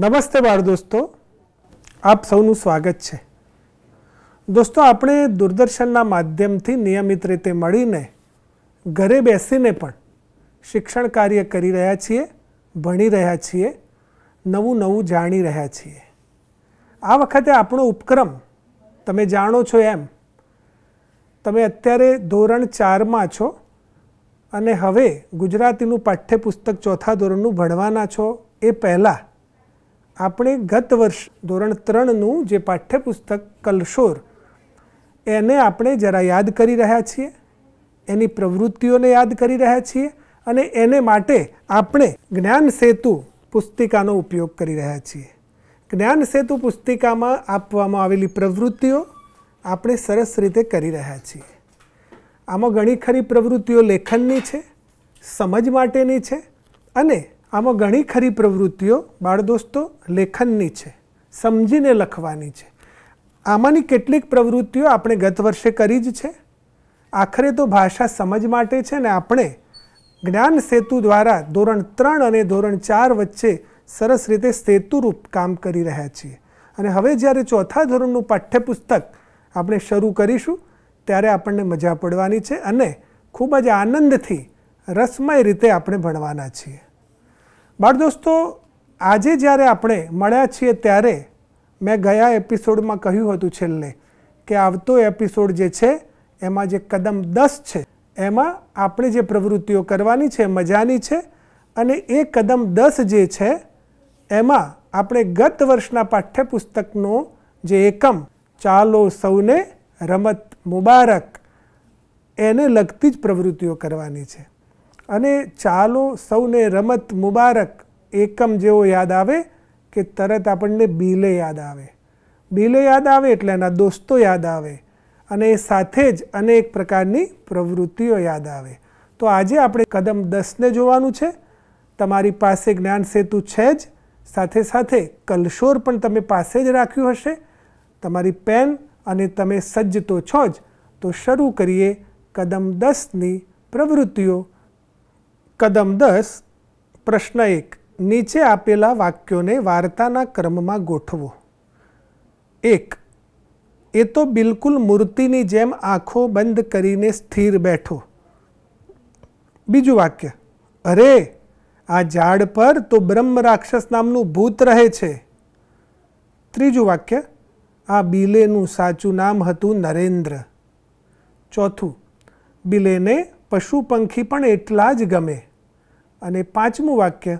નમસ્તે બાળ દોસ્તો આપ સૌનું સ્વાગત છે દોસ્તો આપણે દૂરદર્શનના માધ્યમથી નિયમિત રીતે મળીને ઘરે બેસીને પણ શિક્ષણ કાર્ય કરી રહ્યા છીએ ભણી રહ્યા છીએ નવું નવું જાણી રહ્યા છીએ આ વખતે આપણો ઉપક્રમ તમે જાણો છો એમ તમે અત્યારે ધોરણ ચારમાં છો અને હવે ગુજરાતીનું પાઠ્યપુસ્તક ચોથા ધોરણનું ભણવાના છો એ પહેલાં આપણે ગત વર્ષ ધોરણ ત્રણનું જે પાઠ્યપુસ્તક કલશોર એને આપણે જરા યાદ કરી રહ્યા છીએ એની પ્રવૃત્તિઓને યાદ કરી રહ્યા છીએ અને એને માટે આપણે જ્ઞાન સેતુ પુસ્તિકાનો ઉપયોગ કરી રહ્યા છીએ જ્ઞાન સેતુ પુસ્તિકામાં આપવામાં આવેલી પ્રવૃત્તિઓ આપણે સરસ રીતે કરી રહ્યા છીએ આમાં ઘણી ખરી પ્રવૃત્તિઓ લેખનની છે સમજ માટેની છે અને આમાં ઘણી ખરી પ્રવૃત્તિઓ બાળદોસ્તો લેખનની છે સમજીને લખવાની છે આમાંની કેટલીક પ્રવૃત્તિઓ આપણે ગત વર્ષે કરી જ છે આખરે તો ભાષા સમજ માટે છે ને આપણે જ્ઞાન સેતુ દ્વારા ધોરણ ત્રણ અને ધોરણ ચાર વચ્ચે સરસ રીતે સેતુરૂપ કામ કરી રહ્યા છીએ અને હવે જ્યારે ચોથા ધોરણનું પાઠ્યપુસ્તક આપણે શરૂ કરીશું ત્યારે આપણને મજા પડવાની છે અને ખૂબ જ આનંદથી રસમય રીતે આપણે ભણવાના છીએ બાળ દોસ્તો આજે જ્યારે આપણે મળ્યા છીએ ત્યારે મેં ગયા એપિસોડમાં કહ્યું હતું છેલ્લે કે આવતો એપિસોડ જે છે એમાં જે કદમ દસ છે એમાં આપણે જે પ્રવૃત્તિઓ કરવાની છે મજાની છે અને એ કદમ દસ જે છે એમાં આપણે ગત વર્ષના પાઠ્યપુસ્તકનો જે એકમ ચાલો સૌને રમત મુબારક એને લગતી જ પ્રવૃત્તિઓ કરવાની છે અને ચાલો સૌને રમત મુબારક એકમ જેવો યાદ આવે કે તરત આપણને બિલે યાદ આવે બિલે યાદ આવે એટલે એના દોસ્તો યાદ આવે અને એ સાથે જ અનેક પ્રકારની પ્રવૃત્તિઓ યાદ આવે તો આજે આપણે કદમ દસને જોવાનું છે તમારી પાસે જ્ઞાન સેતુ છે જ સાથે સાથે કલશોર પણ તમે પાસે જ રાખ્યું હશે તમારી પેન અને તમે સજ્જ તો છો જ તો શરૂ કરીએ કદમ દસની પ્રવૃત્તિઓ કદમ દસ પ્રશ્ન એક નીચે આપેલા વાક્યોને વાર્તાના ક્રમમાં ગોઠવો એક એ તો બિલકુલ મૂર્તિની જેમ આંખો બંધ કરીને સ્થિર બેઠો બીજું વાક્ય અરે આ ઝાડ પર તો બ્રહ્મ રાક્ષસ નામનું ભૂત રહે છે ત્રીજું વાક્ય આ બિલેનું સાચું નામ હતું નરેન્દ્ર ચોથું બિલેને પશુ પંખી પણ એટલા જ ગમે અને પાંચમું વાક્ય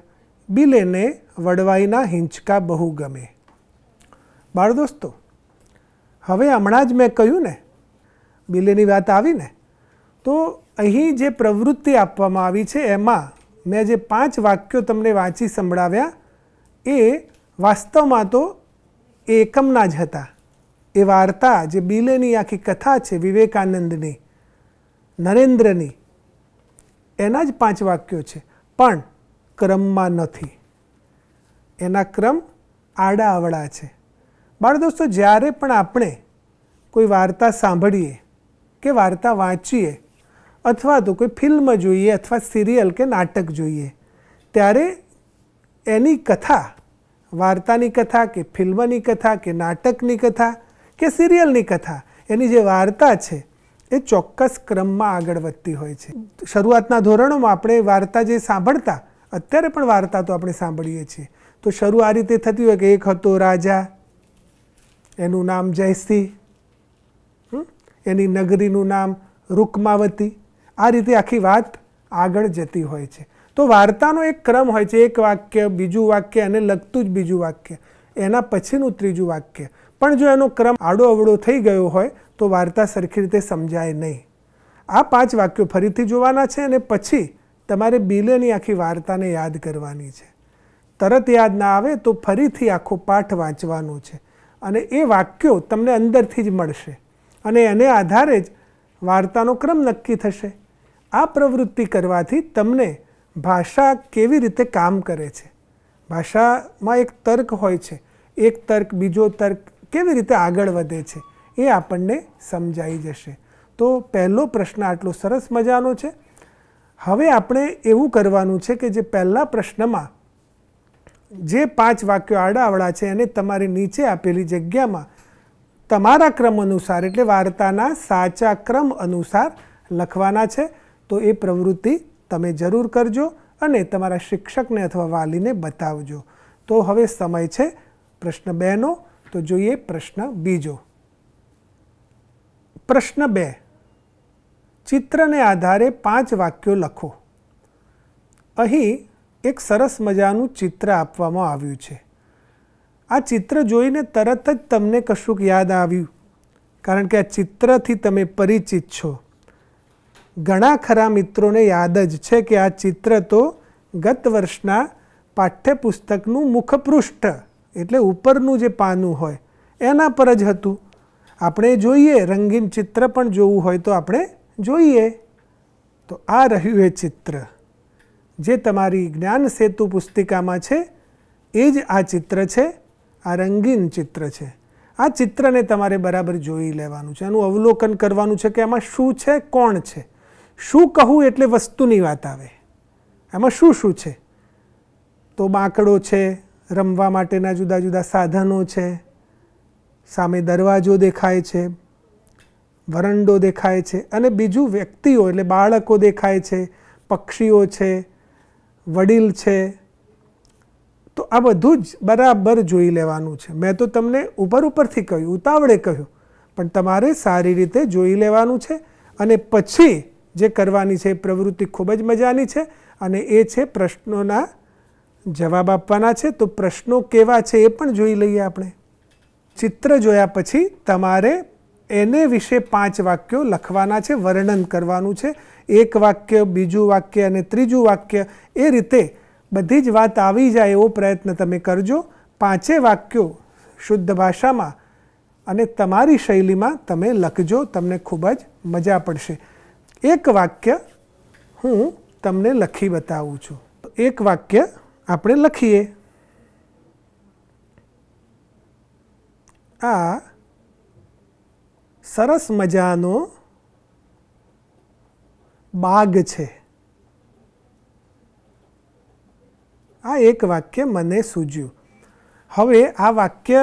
બિલેને વડવાઈના હિંચકા બહુ ગમે બાળ દોસ્તો હવે હમણાં જ મેં કહ્યું ને બિલેની વાત આવી ને તો અહીં જે પ્રવૃત્તિ આપવામાં આવી છે એમાં મેં જે પાંચ વાક્યો તમને વાંચી સંભળાવ્યા એ વાસ્તવમાં તો એકમના જ હતા એ વાર્તા જે બિલેની આખી કથા છે વિવેકાનંદની નરેન્દ્રની એના જ પાંચ વાક્યો છે પણ ક્રમમાં નથી એના ક્રમ આડા આવડા છે બાળ દોસ્તો જ્યારે પણ આપણે કોઈ વાર્તા સાંભળીએ કે વાર્તા વાંચીએ અથવા તો કોઈ ફિલ્મ જોઈએ અથવા સિરિયલ કે નાટક જોઈએ ત્યારે એની કથા વાર્તાની કથા કે ફિલ્મની કથા કે નાટકની કથા કે સિરિયલની કથા એની જે વાર્તા છે એ ચોક્કસ ક્રમમાં આગળ વધતી હોય છે શરૂઆતના ધોરણોમાં આપણે વાર્તા જે સાંભળતા અત્યારે પણ વાર્તા તો આપણે સાંભળીએ છીએ તો શરૂ આ રીતે થતી હોય કે એક હતો રાજા એનું નામ જયસિંહ એની નગરીનું નામ રૂકમાવતી આ રીતે આખી વાત આગળ જતી હોય છે તો વાર્તાનો એક ક્રમ હોય છે એક વાક્ય બીજું વાક્ય અને લગતું જ બીજું વાક્ય એના પછીનું ત્રીજું વાક્ય પણ જો એનો ક્રમ આડો અવળો થઈ ગયો હોય તો વાર્તા સરખી રીતે સમજાય નહીં આ પાંચ વાક્યો ફરીથી જોવાના છે અને પછી તમારે બિલેની આખી વાર્તાને યાદ કરવાની છે તરત યાદ ના આવે તો ફરીથી આખો પાઠ વાંચવાનો છે અને એ વાક્યો તમને અંદરથી જ મળશે અને એને આધારે જ વાર્તાનો ક્રમ નક્કી થશે આ પ્રવૃત્તિ કરવાથી તમને ભાષા કેવી રીતે કામ કરે છે ભાષામાં એક તર્ક હોય છે એક તર્ક બીજો તર્ક કેવી રીતે આગળ વધે છે એ આપણને સમજાઈ જશે તો પહેલો પ્રશ્ન આટલો સરસ મજાનો છે હવે આપણે એવું કરવાનું છે કે જે પહેલા પ્રશ્નમાં જે પાંચ વાક્યો આડાવડા છે એને તમારે નીચે આપેલી જગ્યામાં તમારા ક્રમ અનુસાર એટલે વાર્તાના સાચા ક્રમ અનુસાર લખવાના છે તો એ પ્રવૃત્તિ તમે જરૂર કરજો અને તમારા શિક્ષકને અથવા વાલીને બતાવજો તો હવે સમય છે પ્રશ્ન બેનો તો જોઈએ પ્રશ્ન બીજો પ્રશ્ન બે ચિત્રને આધારે પાંચ વાક્યો લખો અહીં એક સરસ મજાનું ચિત્ર આપવામાં આવ્યું છે આ ચિત્ર જોઈને તરત જ તમને કશુંક યાદ આવ્યું કારણ કે આ ચિત્રથી તમે પરિચિત છો ઘણા ખરા મિત્રોને યાદ જ છે કે આ ચિત્ર તો ગત વર્ષના પાઠ્યપુસ્તકનું મુખપૃષ્ઠ એટલે ઉપરનું જે પાનું હોય એના પર જ હતું આપણે જોઈએ રંગીન ચિત્ર પણ જોવું હોય તો આપણે જોઈએ તો આ રહ્યું એ ચિત્ર જે તમારી જ્ઞાન સેતુ પુસ્તિકામાં છે એ જ આ ચિત્ર છે આ રંગીન ચિત્ર છે આ ચિત્રને તમારે બરાબર જોઈ લેવાનું છે એનું અવલોકન કરવાનું છે કે એમાં શું છે કોણ છે શું કહું એટલે વસ્તુની વાત આવે એમાં શું શું છે તો બાંકડો છે રમવા માટેના જુદા જુદા સાધનો છે સામે દરવાજો દેખાય છે વરંડો દેખાય છે અને બીજું વ્યક્તિઓ એટલે બાળકો દેખાય છે પક્ષીઓ છે વડીલ છે તો આ બધું જ બરાબર જોઈ લેવાનું છે મેં તો તમને ઉપર ઉપરથી કહ્યું ઉતાવળે કહ્યું પણ તમારે સારી રીતે જોઈ લેવાનું છે અને પછી જે કરવાની છે એ પ્રવૃત્તિ ખૂબ જ મજાની છે અને એ છે પ્રશ્નોના જવાબ આપવાના છે તો પ્રશ્નો કેવા છે એ પણ જોઈ લઈએ આપણે ચિત્ર જોયા પછી તમારે એને વિશે પાંચ વાક્યો લખવાના છે વર્ણન કરવાનું છે એક વાક્ય બીજું વાક્ય અને ત્રીજું વાક્ય એ રીતે બધી જ વાત આવી જાય એવો પ્રયત્ન તમે કરજો પાંચે વાક્યો શુદ્ધ ભાષામાં અને તમારી શૈલીમાં તમે લખજો તમને ખૂબ જ મજા પડશે એક વાક્ય હું તમને લખી બતાવું છું એક વાક્ય આપણે લખીએ આ સરસ મજાનો બાગ છે આ એક વાક્ય મને સૂજ્યું હવે આ વાક્ય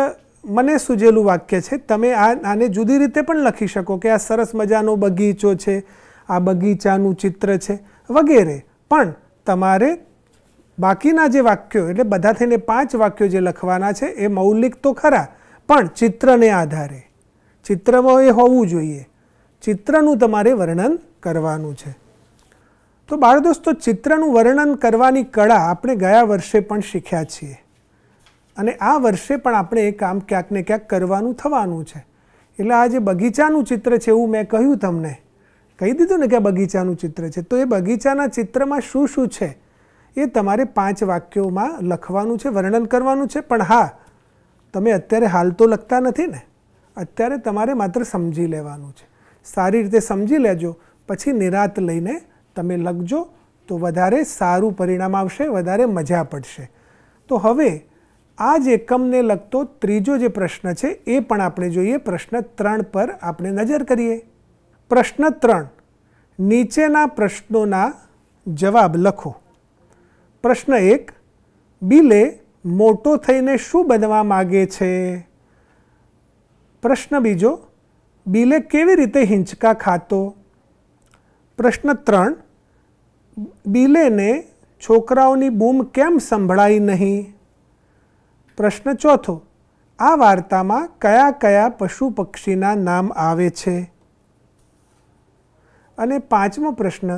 મને સૂજેલું વાક્ય છે તમે આ આને જુદી રીતે પણ લખી શકો કે આ સરસ મજાનો બગીચો છે આ બગીચાનું ચિત્ર છે વગેરે પણ તમારે બાકીના જે વાક્યો એટલે બધા થઈને પાંચ વાક્યો જે લખવાના છે એ મૌલિક તો ખરા પણ ચિત્રને આધારે ચિત્રમાં એ હોવું જોઈએ ચિત્રનું તમારે વર્ણન કરવાનું છે તો બાળ દોસ્તો ચિત્રનું વર્ણન કરવાની કળા આપણે ગયા વર્ષે પણ શીખ્યા છીએ અને આ વર્ષે પણ આપણે એ કામ ક્યાંક ને ક્યાંક કરવાનું થવાનું છે એટલે આ જે બગીચાનું ચિત્ર છે એવું મેં કહ્યું તમને કહી દીધું ને કે બગીચાનું ચિત્ર છે તો એ બગીચાના ચિત્રમાં શું શું છે એ તમારે પાંચ વાક્યોમાં લખવાનું છે વર્ણન કરવાનું છે પણ હા તમે અત્યારે હાલ તો લખતા નથી ને અત્યારે તમારે માત્ર સમજી લેવાનું છે સારી રીતે સમજી લેજો પછી નિરાત લઈને તમે લખજો તો વધારે સારું પરિણામ આવશે વધારે મજા પડશે તો હવે આ જ એકમને લગતો ત્રીજો જે પ્રશ્ન છે એ પણ આપણે જોઈએ પ્રશ્ન ત્રણ પર આપણે નજર કરીએ પ્રશ્ન ત્રણ નીચેના પ્રશ્નોના જવાબ લખો પ્રશ્ન એક બિલે મોટો થઈને શું બનવા માગે છે પ્રશ્ન બીજો બિલે કેવી રીતે હિંચકા ખાતો પ્રશ્ન ત્રણ બિલેને છોકરાઓની બૂમ કેમ સંભળાઈ નહીં પ્રશ્ન ચોથો આ વાર્તામાં કયા કયા પશુ પક્ષીના નામ આવે છે અને પાંચમો પ્રશ્ન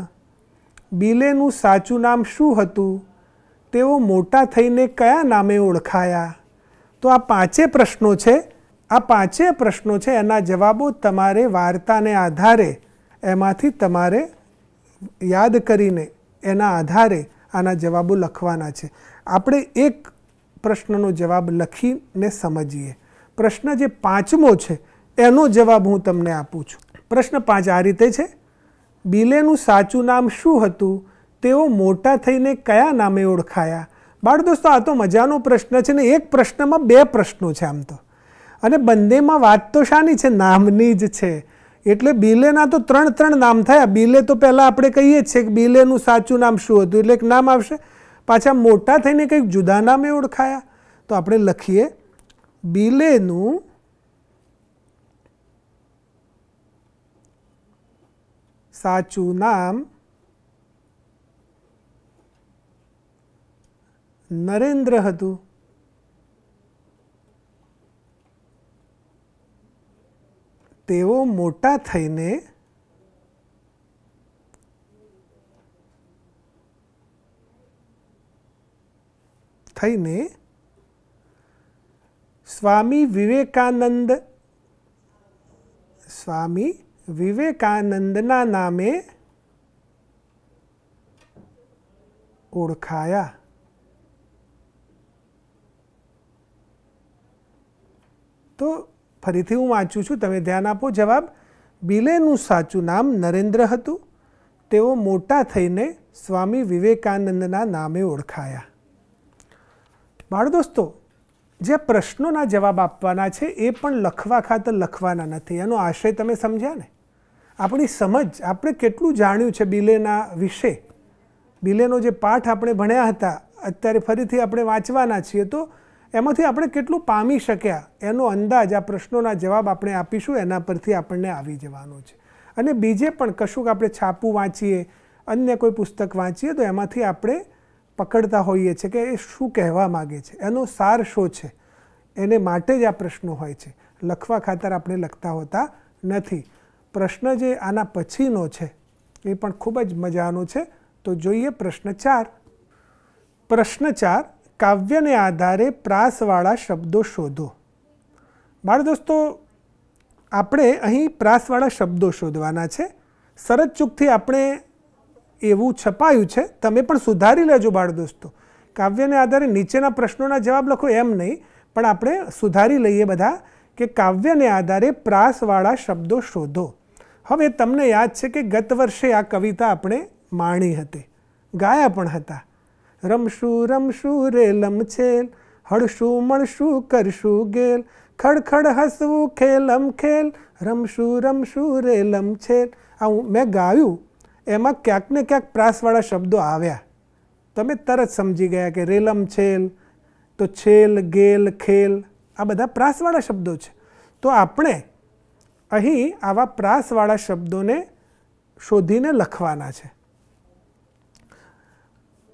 બિલેનું સાચું નામ શું હતું તેઓ મોટા થઈને કયા નામે ઓળખાયા તો આ પાંચે પ્રશ્નો છે આ પાંચે પ્રશ્નો છે એના જવાબો તમારે વાર્તાને આધારે એમાંથી તમારે યાદ કરીને એના આધારે આના જવાબો લખવાના છે આપણે એક પ્રશ્નનો જવાબ લખીને સમજીએ પ્રશ્ન જે પાંચમો છે એનો જવાબ હું તમને આપું છું પ્રશ્ન પાંચ આ રીતે છે બિલેનું સાચું નામ શું હતું તેઓ મોટા થઈને કયા નામે ઓળખાયા બાળ દોસ્તો આ તો મજાનો પ્રશ્ન છે ને એક પ્રશ્નમાં બે પ્રશ્નો છે આમ તો અને બંનેમાં વાત તો શાની છે નામની જ છે એટલે બિલેના તો ત્રણ ત્રણ નામ થયા બિલે તો પહેલાં આપણે કહીએ છીએ કે બિલેનું સાચું નામ શું હતું એટલે એક નામ આવશે પાછા મોટા થઈને કંઈક જુદા નામે ઓળખાયા તો આપણે લખીએ બિલેનું સાચું નામ नरेन्द्र तेवो मोटा थी थी स्वामी विवेकानंद स्वामी विवेकानंद नामे ओखाया તો ફરીથી હું વાંચું છું તમે ધ્યાન આપો જવાબ બિલેનું સાચું નામ નરેન્દ્ર હતું તેઓ મોટા થઈને સ્વામી વિવેકાનંદના નામે ઓળખાયા બાળ દોસ્તો જે પ્રશ્નોના જવાબ આપવાના છે એ પણ લખવા ખાતર લખવાના નથી એનો આશય તમે સમજ્યા ને આપણી સમજ આપણે કેટલું જાણ્યું છે બિલેના વિશે બિલેનો જે પાઠ આપણે ભણ્યા હતા અત્યારે ફરીથી આપણે વાંચવાના છીએ તો એમાંથી આપણે કેટલું પામી શક્યા એનો અંદાજ આ પ્રશ્નોના જવાબ આપણે આપીશું એના પરથી આપણને આવી જવાનો છે અને બીજે પણ કશુંક આપણે છાપું વાંચીએ અન્ય કોઈ પુસ્તક વાંચીએ તો એમાંથી આપણે પકડતા હોઈએ છીએ કે એ શું કહેવા માગે છે એનો સાર શો છે એને માટે જ આ પ્રશ્નો હોય છે લખવા ખાતર આપણે લખતા હોતા નથી પ્રશ્ન જે આના પછીનો છે એ પણ ખૂબ જ મજાનો છે તો જોઈએ પ્રશ્ન ચાર પ્રશ્ન ચાર કાવ્યને આધારે પ્રાસવાળા શબ્દો શોધો બાળ દોસ્તો આપણે અહીં પ્રાસવાળા શબ્દો શોધવાના છે સરસ ચૂકથી આપણે એવું છપાયું છે તમે પણ સુધારી લેજો બાળ દોસ્તો કાવ્યને આધારે નીચેના પ્રશ્નોના જવાબ લખો એમ નહીં પણ આપણે સુધારી લઈએ બધા કે કાવ્યને આધારે પ્રાસવાળા શબ્દો શોધો હવે તમને યાદ છે કે ગત વર્ષે આ કવિતા આપણે માણી હતી ગાયા પણ હતા રમશું રમશું રે લમછેલ હળશું મળશું કરશું ગેલ ખડખડ હસવું ખેલમ ખેલ રમશું રમશું રે લમછેલ આ મેં ગાયું એમાં ક્યાંક ને ક્યાંક પ્રાસવાળા શબ્દો આવ્યા તમે તરત સમજી ગયા કે રેલમ છેલ તો છેલ ગેલ ખેલ આ બધા પ્રાસવાળા શબ્દો છે તો આપણે અહીં આવા પ્રાસવાળા શબ્દોને શોધીને લખવાના છે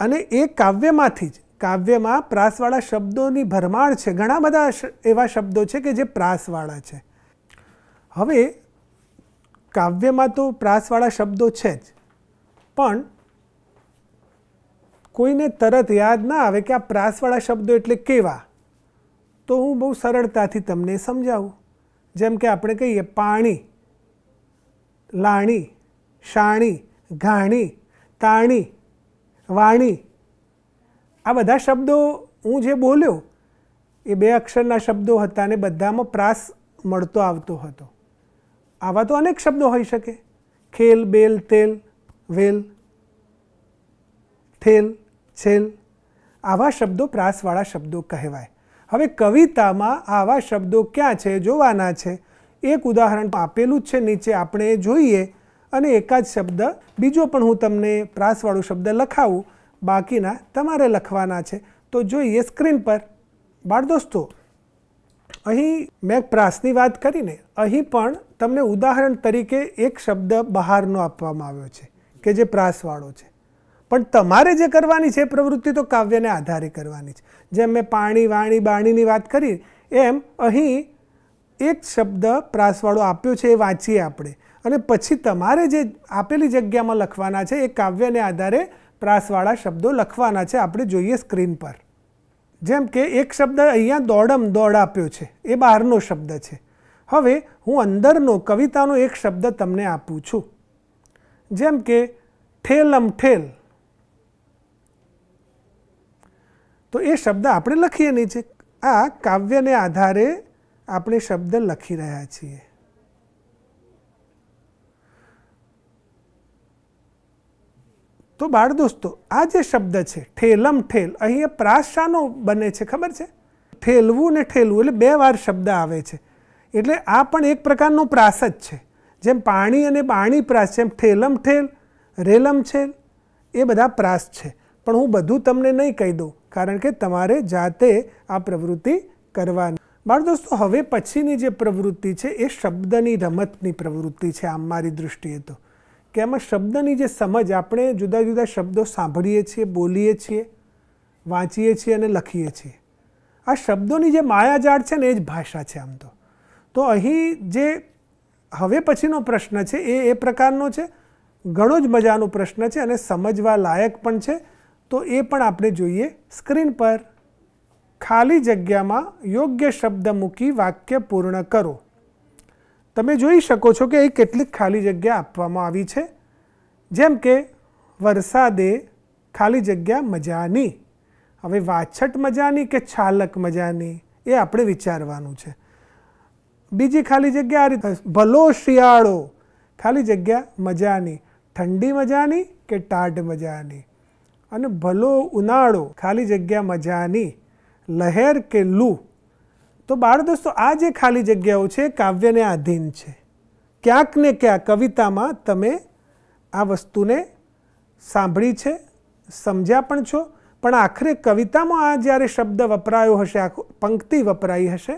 અને એ કાવ્યમાંથી જ કાવ્યમાં પ્રાસવાળા શબ્દોની ભરમાર છે ઘણા બધા એવા શબ્દો છે કે જે પ્રાસવાળા છે હવે કાવ્યમાં તો પ્રાસવાળા શબ્દો છે જ પણ કોઈને તરત યાદ ના આવે કે આ પ્રાસવાળા શબ્દો એટલે કેવા તો હું બહુ સરળતાથી તમને સમજાવું જેમ કે આપણે કહીએ પાણી લાણી શાણી ઘાણી તાણી વાણી આ બધા શબ્દો હું જે બોલ્યો એ બે અક્ષરના શબ્દો હતા અને બધામાં પ્રાસ મળતો આવતો હતો આવા તો અનેક શબ્દો હોઈ શકે ખેલ બેલ તેલ વેલ થેલ છેલ આવા શબ્દો પ્રાસવાળા શબ્દો કહેવાય હવે કવિતામાં આવા શબ્દો ક્યાં છે જોવાના છે એક ઉદાહરણ આપેલું જ છે નીચે આપણે જોઈએ અને એક જ શબ્દ બીજો પણ હું તમને પ્રાસવાળો શબ્દ લખાવું બાકીના તમારે લખવાના છે તો જોઈએ સ્ક્રીન પર બાળ દોસ્તો અહીં મેં પ્રાસની વાત કરીને અહીં પણ તમને ઉદાહરણ તરીકે એક શબ્દ બહારનો આપવામાં આવ્યો છે કે જે પ્રાસવાળો છે પણ તમારે જે કરવાની છે પ્રવૃત્તિ તો કાવ્યને આધારે કરવાની છે જેમ મેં પાણી વાણી બાણીની વાત કરી એમ અહીં એક શબ્દ પ્રાસવાળો આપ્યો છે એ વાંચીએ આપણે અને પછી તમારે જે આપેલી જગ્યામાં લખવાના છે એ કાવ્યને આધારે પ્રાસવાળા શબ્દો લખવાના છે આપણે જોઈએ સ્ક્રીન પર જેમ કે એક શબ્દ અહીંયા દોડમ દોડ આપ્યો છે એ બહારનો શબ્દ છે હવે હું અંદરનો કવિતાનો એક શબ્દ તમને આપું છું જેમ કે ઠેલમ ઠેલ તો એ શબ્દ આપણે લખીએ નહીં છે આ કાવ્યને આધારે આપણે શબ્દ લખી રહ્યા છીએ તો બાળ દોસ્તો આ જે શબ્દ છે ઠેલમ ઠેલ અહીંયા પ્રાસ શાનો બને છે ખબર છે ઠેલવું ને ઠેલવું એટલે બે વાર શબ્દ આવે છે એટલે આ પણ એક પ્રકારનો પ્રાસ જ છે જેમ પાણી અને પાણી પ્રાસ છે એમ ઠેલમ ઠેલ રેલમ છેલ એ બધા પ્રાસ છે પણ હું બધું તમને નહીં કહી દઉં કારણ કે તમારે જાતે આ પ્રવૃત્તિ કરવાની બાળ દોસ્તો હવે પછીની જે પ્રવૃત્તિ છે એ શબ્દની રમતની પ્રવૃત્તિ છે આમ મારી દૃષ્ટિએ તો કે એમાં શબ્દની જે સમજ આપણે જુદા જુદા શબ્દો સાંભળીએ છીએ બોલીએ છીએ વાંચીએ છીએ અને લખીએ છીએ આ શબ્દોની જે માયાજાળ છે ને એ જ ભાષા છે આમ તો તો અહીં જે હવે પછીનો પ્રશ્ન છે એ એ પ્રકારનો છે ઘણો જ મજાનો પ્રશ્ન છે અને સમજવા લાયક પણ છે તો એ પણ આપણે જોઈએ સ્ક્રીન પર ખાલી જગ્યામાં યોગ્ય શબ્દ મૂકી વાક્ય પૂર્ણ કરો તમે જોઈ શકો છો કે અહીં કેટલીક ખાલી જગ્યા આપવામાં આવી છે જેમ કે વરસાદે ખાલી જગ્યા મજાની હવે વાછટ મજાની કે છાલક મજાની એ આપણે વિચારવાનું છે બીજી ખાલી જગ્યા આ રીતે ભલો શિયાળો ખાલી જગ્યા મજાની ઠંડી મજાની કે ટાઢ મજાની અને ભલો ઉનાળો ખાલી જગ્યા મજાની લહેર કે લૂ તો બાળ દોસ્તો આ જે ખાલી જગ્યાઓ છે કાવ્યને આધીન છે ક્યાંક ને ક્યાંક કવિતામાં તમે આ વસ્તુને સાંભળી છે સમજ્યા પણ છો પણ આખરે કવિતામાં આ જ્યારે શબ્દ વપરાયો હશે આખો પંક્તિ વપરાઈ હશે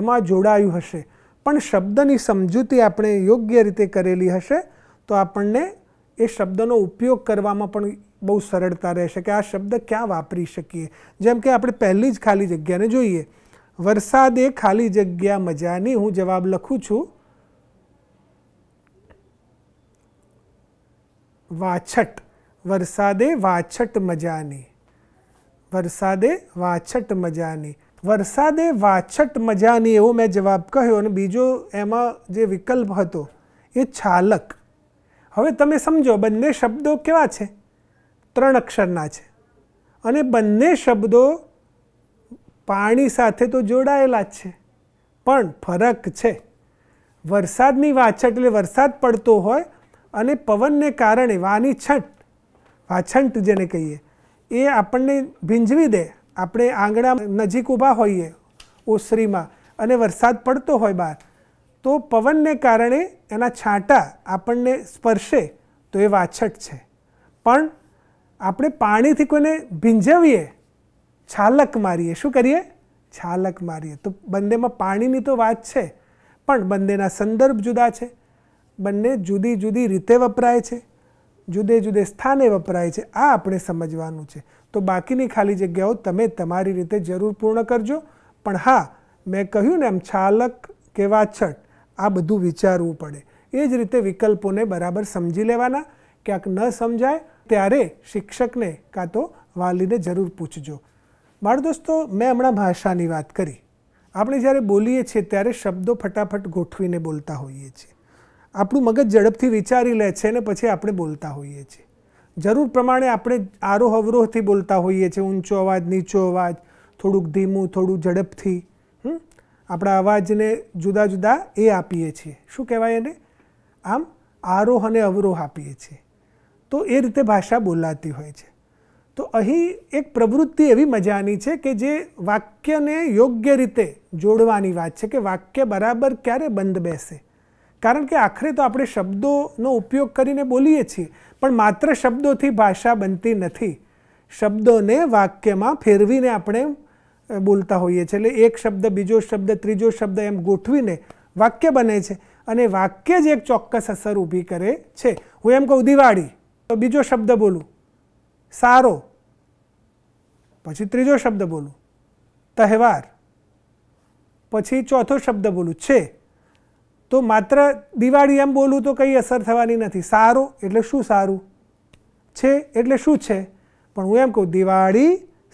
એમાં જોડાયું હશે પણ શબ્દની સમજૂતી આપણે યોગ્ય રીતે કરેલી હશે તો આપણને એ શબ્દનો ઉપયોગ કરવામાં પણ બહુ સરળતા રહેશે કે આ શબ્દ ક્યાં વાપરી શકીએ જેમ કે આપણે પહેલી જ ખાલી જગ્યાને જોઈએ વરસાદે ખાલી જગ્યા મજાની હું જવાબ લખું છું વાછટ વરસાદે વાછટ મજાની વરસાદે વાછટ મજાની વરસાદે વાછટ મજાની એવો મેં જવાબ કહ્યો અને બીજો એમાં જે વિકલ્પ હતો એ છાલક હવે તમે સમજો બંને શબ્દો કેવા છે ત્રણ અક્ષરના છે અને બંને શબ્દો પાણી સાથે તો જોડાયેલા જ છે પણ ફરક છે વરસાદની વાછટ એટલે વરસાદ પડતો હોય અને પવનને કારણે વાની છંટ વાછંટ જેને કહીએ એ આપણને ભીંજવી દે આપણે આંગણા નજીક ઊભા હોઈએ ઓસરીમાં અને વરસાદ પડતો હોય બહાર તો પવનને કારણે એના છાંટા આપણને સ્પર્શે તો એ વાછટ છે પણ આપણે પાણીથી કોઈને ભીંજવીએ છાલક મારીએ શું કરીએ છાલક મારીએ તો બંનેમાં પાણીની તો વાત છે પણ બંનેના સંદર્ભ જુદા છે બંને જુદી જુદી રીતે વપરાય છે જુદે જુદે સ્થાને વપરાય છે આ આપણે સમજવાનું છે તો બાકીની ખાલી જગ્યાઓ તમે તમારી રીતે જરૂર પૂર્ણ કરજો પણ હા મેં કહ્યું ને એમ છાલક કે વાછટ આ બધું વિચારવું પડે એ જ રીતે વિકલ્પોને બરાબર સમજી લેવાના ક્યાંક ન સમજાય ત્યારે શિક્ષકને કાં તો વાલીને જરૂર પૂછજો બાળ દોસ્તો મેં હમણાં ભાષાની વાત કરી આપણે જ્યારે બોલીએ છીએ ત્યારે શબ્દો ફટાફટ ગોઠવીને બોલતા હોઈએ છીએ આપણું મગજ ઝડપથી વિચારી લે છે અને પછી આપણે બોલતા હોઈએ છીએ જરૂર પ્રમાણે આપણે આરોહ અવરોહથી બોલતા હોઈએ છીએ ઊંચો અવાજ નીચો અવાજ થોડુંક ધીમું થોડું ઝડપથી હમ આપણા અવાજને જુદા જુદા એ આપીએ છીએ શું કહેવાય એને આમ આરોહ અને અવરોહ આપીએ છીએ તો એ રીતે ભાષા બોલાતી હોય છે તો અહીં એક પ્રવૃત્તિ એવી મજાની છે કે જે વાક્યને યોગ્ય રીતે જોડવાની વાત છે કે વાક્ય બરાબર ક્યારે બંધ બેસે કારણ કે આખરે તો આપણે શબ્દોનો ઉપયોગ કરીને બોલીએ છીએ પણ માત્ર શબ્દોથી ભાષા બનતી નથી શબ્દોને વાક્યમાં ફેરવીને આપણે બોલતા હોઈએ છીએ એટલે એક શબ્દ બીજો શબ્દ ત્રીજો શબ્દ એમ ગોઠવીને વાક્ય બને છે અને વાક્ય જ એક ચોક્કસ અસર ઊભી કરે છે હું એમ કહું દિવાળી તો બીજો શબ્દ બોલું સારો પછી ત્રીજો શબ્દ બોલું તહેવાર પછી ચોથો શબ્દ બોલું છે તો માત્ર દિવાળી એમ બોલું તો કંઈ અસર થવાની નથી સારો એટલે શું સારું છે એટલે શું છે પણ હું એમ કહું દિવાળી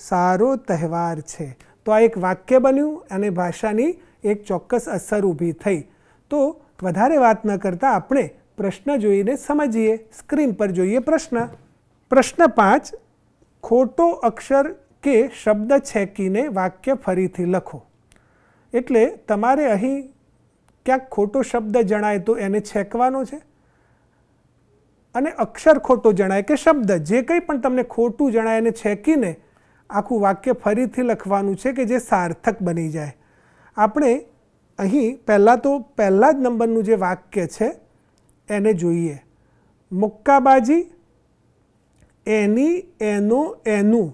સારો તહેવાર છે તો આ એક વાક્ય બન્યું અને ભાષાની એક ચોક્કસ અસર ઊભી થઈ તો વધારે વાત ન કરતાં આપણે પ્રશ્ન જોઈને સમજીએ સ્ક્રીન પર જોઈએ પ્રશ્ન પ્રશ્ન પાંચ ખોટો અક્ષર કે શબ્દ છેકીને વાક્ય ફરીથી લખો એટલે તમારે અહીં ક્યાંક ખોટો શબ્દ જણાય તો એને છેકવાનો છે અને અક્ષર ખોટો જણાય કે શબ્દ જે કંઈ પણ તમને ખોટું જણાય એને છેકીને આખું વાક્ય ફરીથી લખવાનું છે કે જે સાર્થક બની જાય આપણે અહીં પહેલાં તો પહેલા જ નંબરનું જે વાક્ય છે એને જોઈએ મુક્કાબાજી એની એનો એનું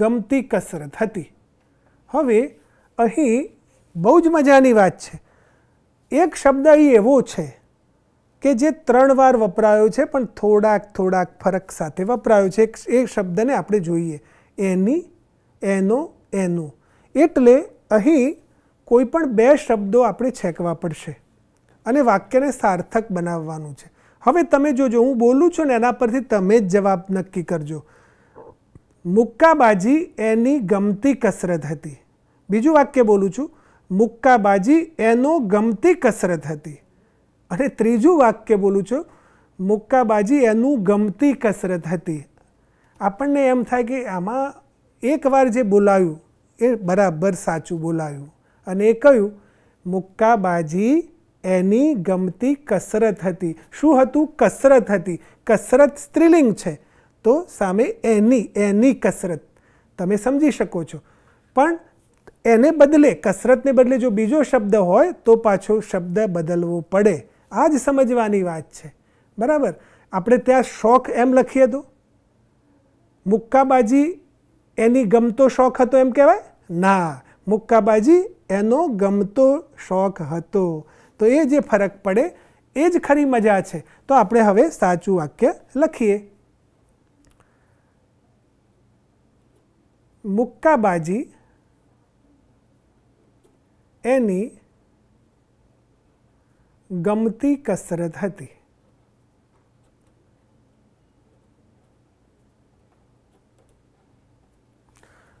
ગમતી કસરત હતી હવે અહીં બહુ જ મજાની વાત છે એક શબ્દ અહીં એવો છે કે જે ત્રણ વાર વપરાયો છે પણ થોડાક થોડાક ફરક સાથે વપરાયો છે એ શબ્દને આપણે જોઈએ એની એનો એનું એટલે અહીં કોઈ પણ બે શબ્દો આપણે છેકવા પડશે અને વાક્યને સાર્થક બનાવવાનું છે હવે તમે જોજો હું બોલું છું ને એના પરથી તમે જ જવાબ નક્કી કરજો મુક્કાબાજી એની ગમતી કસરત હતી બીજું વાક્ય બોલું છું મુક્કાબાજી એનો ગમતી કસરત હતી અને ત્રીજું વાક્ય બોલું છું મુક્કાબાજી એનું ગમતી કસરત હતી આપણને એમ થાય કે આમાં એકવાર જે બોલાયું એ બરાબર સાચું બોલાયું અને એ કહ્યું મુક્કાબાજી એની ગમતી કસરત હતી શું હતું કસરત હતી કસરત સ્ત્રીલિંગ છે તો સામે એની એની કસરત તમે સમજી શકો છો પણ એને બદલે કસરતને બદલે જો બીજો શબ્દ હોય તો પાછો શબ્દ બદલવો પડે આ જ સમજવાની વાત છે બરાબર આપણે ત્યાં શોખ એમ લખીએ તો મુક્કાબાજી એની ગમતો શોખ હતો એમ કહેવાય ના મુક્કાબાજી એનો ગમતો શોખ હતો તો એ જે ફરક પડે એ જ ખરી મજા છે તો આપણે હવે સાચું વાક્ય લખીએ મુક્કાબાજી એની ગમતી કસરત હતી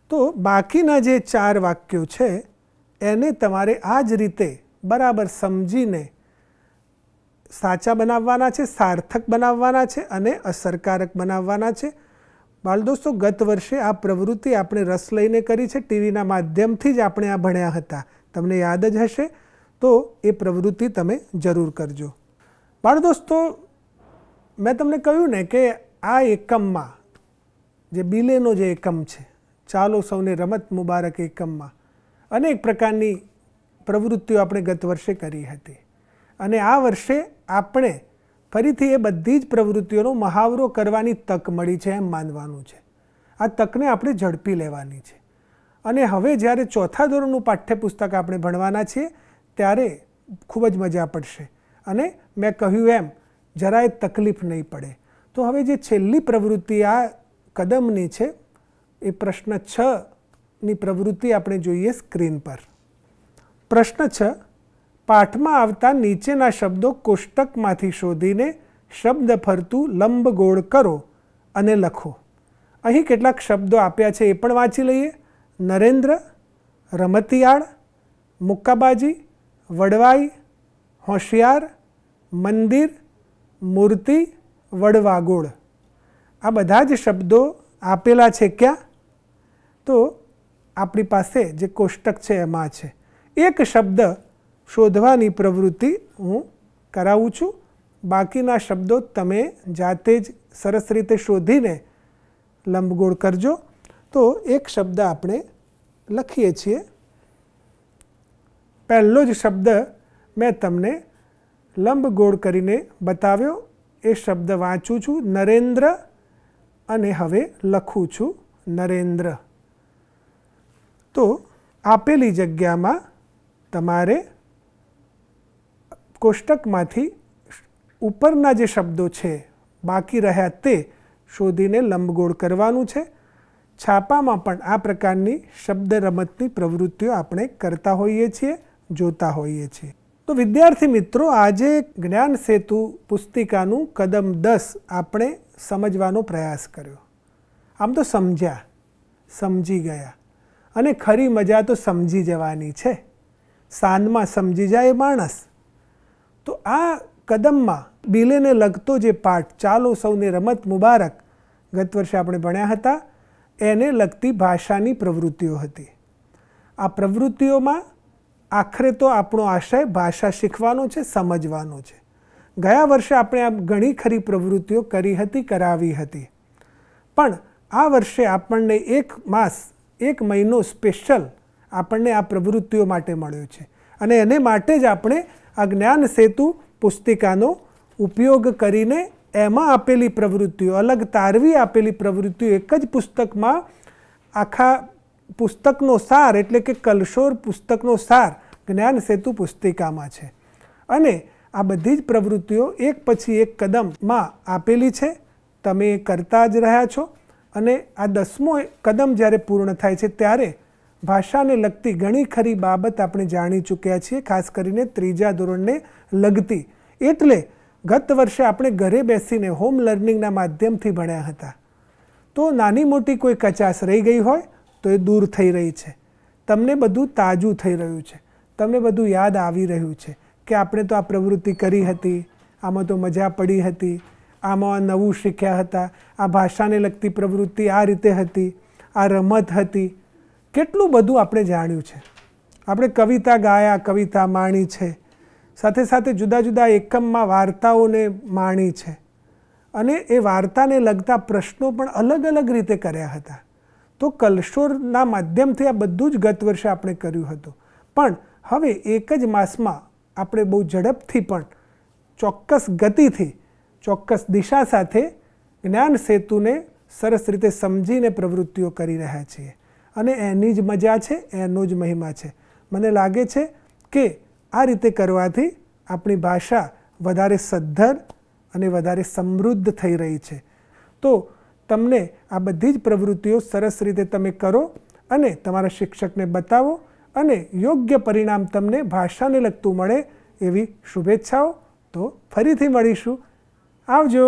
તો બાકીના જે ચાર વાક્યો છે એને તમારે આ જ રીતે બરાબર સમજીને સાચા બનાવવાના છે સાર્થક બનાવવાના છે અને અસરકારક બનાવવાના છે બાળ દોસ્તો ગત વર્ષે આ પ્રવૃત્તિ આપણે રસ લઈને કરી છે ટીવીના માધ્યમથી જ આપણે આ ભણ્યા હતા તમને યાદ જ હશે તો એ પ્રવૃત્તિ તમે જરૂર કરજો બાળ દોસ્તો મેં તમને કહ્યું ને કે આ એકમમાં જે બિલેનો જે એકમ છે ચાલો સૌને રમત મુબારક એકમમાં અનેક પ્રકારની પ્રવૃત્તિઓ આપણે ગત વર્ષે કરી હતી અને આ વર્ષે આપણે ફરીથી એ બધી જ પ્રવૃત્તિઓનો મહાવરો કરવાની તક મળી છે એમ માનવાનું છે આ તકને આપણે ઝડપી લેવાની છે અને હવે જ્યારે ચોથા ધોરણનું પાઠ્યપુસ્તક આપણે ભણવાના છીએ ત્યારે ખૂબ જ મજા પડશે અને મેં કહ્યું એમ જરાય તકલીફ નહીં પડે તો હવે જે છેલ્લી પ્રવૃત્તિ આ કદમની છે એ પ્રશ્ન છ ની પ્રવૃત્તિ આપણે જોઈએ સ્ક્રીન પર પ્રશ્ન છ પાઠમાં આવતા નીચેના શબ્દો કોષ્ટકમાંથી શોધીને શબ્દ ફરતું લંબગોળ કરો અને લખો અહીં કેટલાક શબ્દો આપ્યા છે એ પણ વાંચી લઈએ નરેન્દ્ર રમતિયાળ મુક્કાબાજી વડવાઈ હોશિયાર મંદિર મૂર્તિ વડવાગોળ આ બધા જ શબ્દો આપેલા છે ક્યાં તો આપણી પાસે જે કોષ્ટક છે એમાં છે एक शब्द शोधवाणी प्रवृत्ति હું કરાવું છું બાકીના શબ્દો તમે જાતે જ સરસ રીતે શોધીને લંબગોળ કરજો તો એક શબ્દ આપણે લખીએ છીએ પહેલો જે શબ્દ મે તમને લંબગોળ કરીને બતાવ્યો એ શબ્દ વાંચું છું નરેન્દ્ર અને હવે લખું છું નરેન્દ્ર તો આપેલી જગ્યામાં તમારે કોષ્ટકમાંથી ઉપરના જે શબ્દો છે બાકી રહ્યા તે શોધીને લંબગોળ કરવાનું છે છાપામાં પણ આ પ્રકારની શબ્દ રમતની પ્રવૃત્તિઓ આપણે કરતા હોઈએ છીએ જોતા હોઈએ છીએ તો વિદ્યાર્થી મિત્રો આજે જ્ઞાન સેતુ પુસ્તિકાનું કદમ દસ આપણે સમજવાનો પ્રયાસ કર્યો આમ તો સમજ્યા સમજી ગયા અને ખરી મજા તો સમજી જવાની છે સાંજમાં સમજી જાય માણસ તો આ કદમમાં બિલેને લગતો જે પાઠ ચાલો સૌને રમત મુબારક ગત વર્ષે આપણે ભણ્યા હતા એને લગતી ભાષાની પ્રવૃત્તિઓ હતી આ પ્રવૃત્તિઓમાં આખરે તો આપણો આશય ભાષા શીખવાનો છે સમજવાનો છે ગયા વર્ષે આપણે આ ઘણી ખરી પ્રવૃત્તિઓ કરી હતી કરાવી હતી પણ આ વર્ષે આપણને એક માસ એક મહિનો સ્પેશિયલ આપણને આ પ્રવૃત્તિઓ માટે મળ્યો છે અને એને માટે જ આપણે આ જ્ઞાન સેતુ પુસ્તિકાનો ઉપયોગ કરીને એમાં આપેલી પ્રવૃત્તિઓ અલગ તારવી આપેલી પ્રવૃત્તિઓ એક જ પુસ્તકમાં આખા પુસ્તકનો સાર એટલે કે કલશોર પુસ્તકનો સાર જ્ઞાન સેતુ પુસ્તિકામાં છે અને આ બધી જ પ્રવૃત્તિઓ એક પછી એક કદમમાં આપેલી છે તમે કરતા જ રહ્યા છો અને આ દસમો કદમ જ્યારે પૂર્ણ થાય છે ત્યારે ભાષાને લગતી ઘણી ખરી બાબત આપણે જાણી ચૂક્યા છીએ ખાસ કરીને ત્રીજા ધોરણને લગતી એટલે ગત વર્ષે આપણે ઘરે બેસીને હોમ લર્નિંગના માધ્યમથી ભણ્યા હતા તો નાની મોટી કોઈ કચાસ રહી ગઈ હોય તો એ દૂર થઈ રહી છે તમને બધું તાજું થઈ રહ્યું છે તમને બધું યાદ આવી રહ્યું છે કે આપણે તો આ પ્રવૃત્તિ કરી હતી આમાં તો મજા પડી હતી આમાં નવું શીખ્યા હતા આ ભાષાને લગતી પ્રવૃત્તિ આ રીતે હતી આ રમત હતી કેટલું બધું આપણે જાણ્યું છે આપણે કવિતા ગાયા કવિતા માણી છે સાથે સાથે જુદા જુદા એકમમાં વાર્તાઓને માણી છે અને એ વાર્તાને લગતા પ્રશ્નો પણ અલગ અલગ રીતે કર્યા હતા તો કલશોરના માધ્યમથી આ બધું જ ગત વર્ષે આપણે કર્યું હતું પણ હવે એક જ માસમાં આપણે બહુ ઝડપથી પણ ચોક્કસ ગતિથી ચોક્કસ દિશા સાથે જ્ઞાન સેતુને સરસ રીતે સમજીને પ્રવૃત્તિઓ કરી રહ્યા છીએ અને એની જ મજા છે એનો જ મહિમા છે મને લાગે છે કે આ રીતે કરવાથી આપણી ભાષા વધારે સદ્ધર અને વધારે સમૃદ્ધ થઈ રહી છે તો તમને આ બધી જ પ્રવૃત્તિઓ સરસ રીતે તમે કરો અને તમારા શિક્ષકને બતાવો અને યોગ્ય પરિણામ તમને ભાષાને લગતું મળે એવી શુભેચ્છાઓ તો ફરીથી મળીશું આવજો